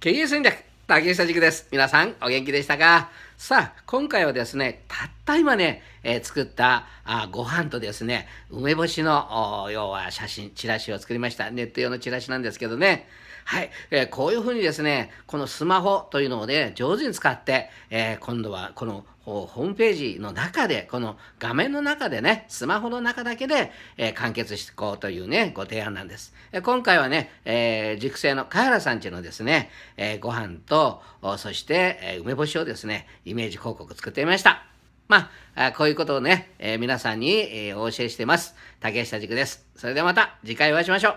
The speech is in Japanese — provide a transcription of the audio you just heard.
経営戦略、竹下塾です。皆さん、お元気でしたかさあ、今回はですね、たった今ね、えー、作ったあご飯とですね、梅干しの、要は写真、チラシを作りました。ネット用のチラシなんですけどね。はい、えー、こういうふうにですね、このスマホというのをね、上手に使って、えー、今度はこのホームページの中で、この画面の中でね、スマホの中だけで、えー、完結していこうというね、ご提案なんです。え今回はね、え熟成の河原さんちのですね、えご飯と、そして、え梅干しをですね、イメージ広告作ってみました。まあ、こういうことをね、えー、皆さんに、えー、お教えしてます。竹下塾です。それではまた次回お会いしましょう。